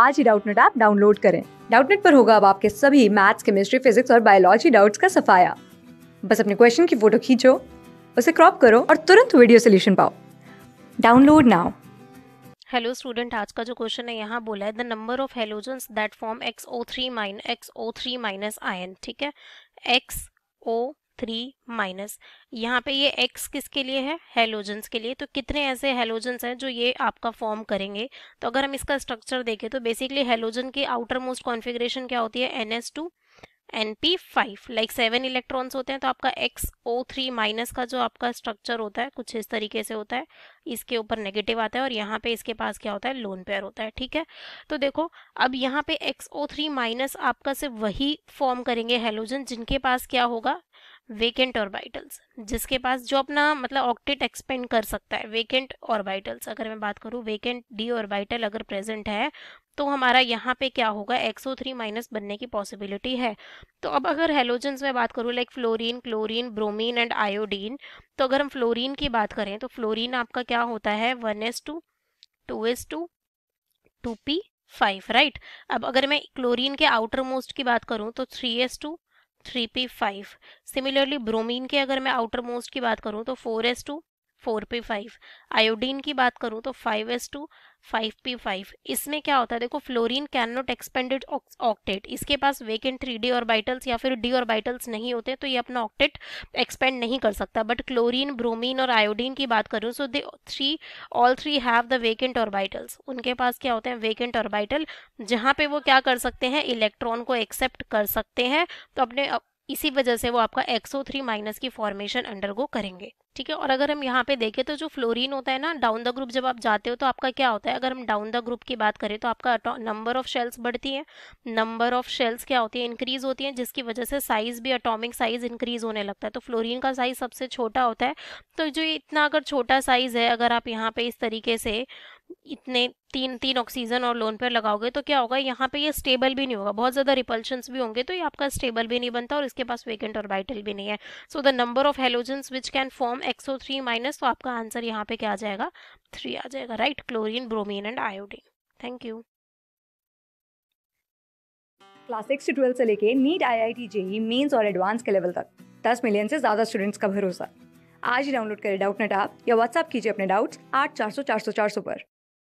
आज ही Doubtnut app download करें डाउटनेट पर होगा अब आपके सभी मैथ्स केमिस्ट्री फिजिक्स और बायोलॉजी डाउट्स का सफाया बस अपने क्वेश्चन की फोटो खींचो उसे क्रॉप करो और तुरंत वीडियो सोल्यूशन पाओ डाउनलोड नाउ हेलो स्टूडेंट आज का जो क्वेश्चन है यहाँ बोला है the number of halogen that form X O three minus X O three minus ion ठीक है एक्स ओ थ्री माइनस यहाँ पे ये एक्स किसके लिए है हेलोजन्स के लिए तो कितने ऐसे हेलोजन्स हैं जो ये आपका फॉर्म करेंगे तो अगर हम इसका स्ट्रक्चर देखें तो बेसिकली हेलोजन की आउटर मोस्ट कॉन्फिग्रेशन क्या होती है n s two n p five like seven electrons होते हैं तो आपका एक्स ओ थ्री माइनस का जो आपका स्ट्रक्चर होता है कुछ इस तरीके से होता है इसके ऊपर नेगेटिव आता है और यहाँ पे इसके पास क्या होता है लोन पेयर होता है ठीक है तो देखो अब यहाँ पे एक्स ओ थ्री माइनस आपका सिर्फ वही फॉर्म करेंगे हेलोजन जिनके पास क्या होगा वेकेंट ऑर्बिटल्स जिसके पास जो अपना मतलब ऑक्टेट एक्सपेंड कर सकता है वेकेंट ऑर्बिटल्स अगर मैं बात करूँ वेकेंट डी ऑर्बिटल अगर प्रेजेंट है तो हमारा यहाँ पे क्या होगा एक्सो थ्री माइनस बनने की पॉसिबिलिटी है तो अब अगर हेलोजन्स में बात करूँ like fluorine chlorine bromine and iodine तो अगर हम फ्लोरीन की बात करें तो फ्लोरीन आपका क्या होता है one s two two s two two p five right अब अगर मैं क्लोरीन के आउटर मोस्ट की बात करूँ तो three s two three p five similarly bromine के अगर मैं आउटर मोस्ट की बात करूँ तो four s two four p five iodine की बात करूँ तो five s two five p five इसमें क्या होता है देखो fluorine can not expanded octet इसके पास वेकेंट थ्री डी ऑर्बिटल्स या फिर डी ऑर्बिटल्स नहीं होते तो ये अपना ऑक्टेट एक्सपेंड नहीं कर सकता बट क्लोरीन ब्रोमीन और आयोडीन की बात करूँ so they three all three have the vacant orbitals उनके पास क्या होते हैं वेकेंट ऑर्बिटल जहाँ पे वो क्या कर सकते हैं इलेक्ट्रॉन को एक्सेप्ट कर सकते हैं तो अपने इसी वजह से वो आपका एक्सो थ्री माइनस की फॉर्मेशन अंडरगो करेंगे ठीक है और अगर हम यहाँ पे देखें तो जो फ्लोरीन होता है ना डाउन द ग्रुप जब आप जाते हो तो आपका क्या होता है अगर हम डाउन द ग्रुप की बात करें तो आपका नंबर ऑफ शेल्स बढ़ती है नंबर ऑफ शेल्स क्या होती है इंक्रीज होती है जिसकी वजह से साइज भी अटोमिक साइज इंक्रीज होने लगता है तो फ्लोरिन का साइज सबसे छोटा होता है तो जो इतना अगर छोटा साइज है अगर आप यहाँ पे इस तरीके से इतने तीन तीन ऑक्सीजन और लोन पेयर लगाओगे तो क्या होगा यहाँ पे ये स्टेबल भी नहीं होगा बहुत ज़्यादा रिपल्शंस भी होंगे तो ये आपका स्टेबल भी नहीं बनता और इसके पास वेकेंट और वाइटल भी नहीं है so the number of halogens which can form X O three minus तो आपका आंसर यहाँ पे क्या आ जाएगा थ्री आ जाएगा right chlorine bromine and iodine thank you class six से ट्वेल्थ से लेके NEET I I T JEE mains और एडवांस के लेवल तक दस मिलियन से ज़्यादा स्टूडेंट्स का भरोसा आज ही डाउनलोड करें डाउट नेट आप या व्हाट्सअप कीजिए अपने डाउट्स आठ चार सौ चार सौ चार सौ पर